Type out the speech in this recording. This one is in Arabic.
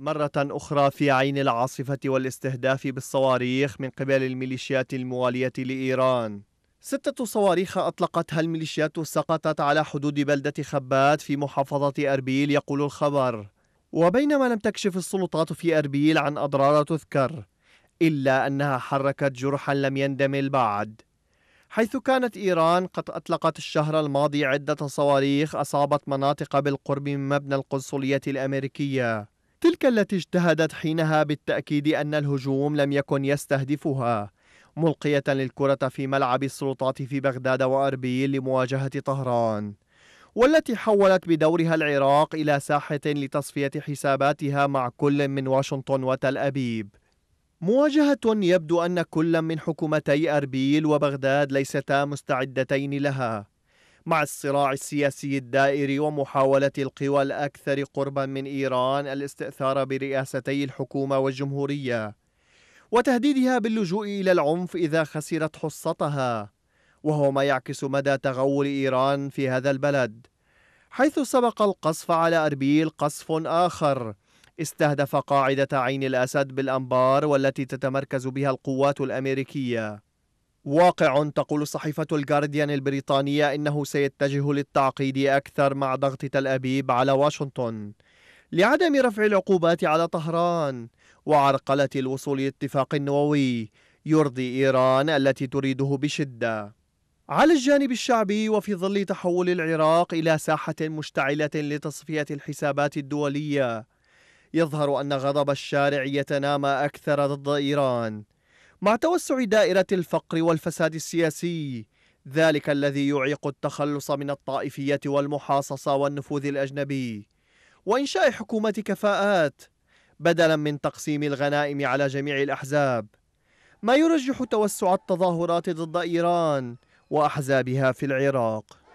مرة أخرى في عين العاصفة والاستهداف بالصواريخ من قبل الميليشيات الموالية لإيران ستة صواريخ أطلقتها الميليشيات سقطت على حدود بلدة خبات في محافظة أربيل يقول الخبر وبينما لم تكشف السلطات في أربيل عن أضرار تذكر إلا أنها حركت جرحا لم يندمل بعد حيث كانت إيران قد أطلقت الشهر الماضي عدة صواريخ أصابت مناطق بالقرب من مبنى القنصلية الأمريكية تلك التي اجتهدت حينها بالتأكيد أن الهجوم لم يكن يستهدفها ملقية للكرة في ملعب السلطات في بغداد وأربيل لمواجهة طهران والتي حولت بدورها العراق إلى ساحة لتصفية حساباتها مع كل من واشنطن وتل أبيب مواجهة يبدو أن كل من حكومتي أربيل وبغداد ليستا مستعدتين لها مع الصراع السياسي الدائري ومحاولة القوى الأكثر قربا من إيران الاستئثار برئاستي الحكومة والجمهورية وتهديدها باللجوء إلى العنف إذا خسرت حصتها وهو ما يعكس مدى تغول إيران في هذا البلد حيث سبق القصف على أربيل قصف آخر استهدف قاعدة عين الأسد بالأنبار والتي تتمركز بها القوات الأمريكية واقع تقول صحيفة الجارديان البريطانية إنه سيتجه للتعقيد أكثر مع ضغط تل أبيب على واشنطن لعدم رفع العقوبات على طهران وعرقلة الوصول لاتفاق نووي يرضي إيران التي تريده بشدة على الجانب الشعبي وفي ظل تحول العراق إلى ساحة مشتعلة لتصفية الحسابات الدولية يظهر أن غضب الشارع يتنامى أكثر ضد إيران مع توسع دائرة الفقر والفساد السياسي ذلك الذي يعيق التخلص من الطائفية والمحاصصة والنفوذ الأجنبي وإنشاء حكومة كفاءات بدلا من تقسيم الغنائم على جميع الأحزاب ما يرجح توسع التظاهرات ضد إيران وأحزابها في العراق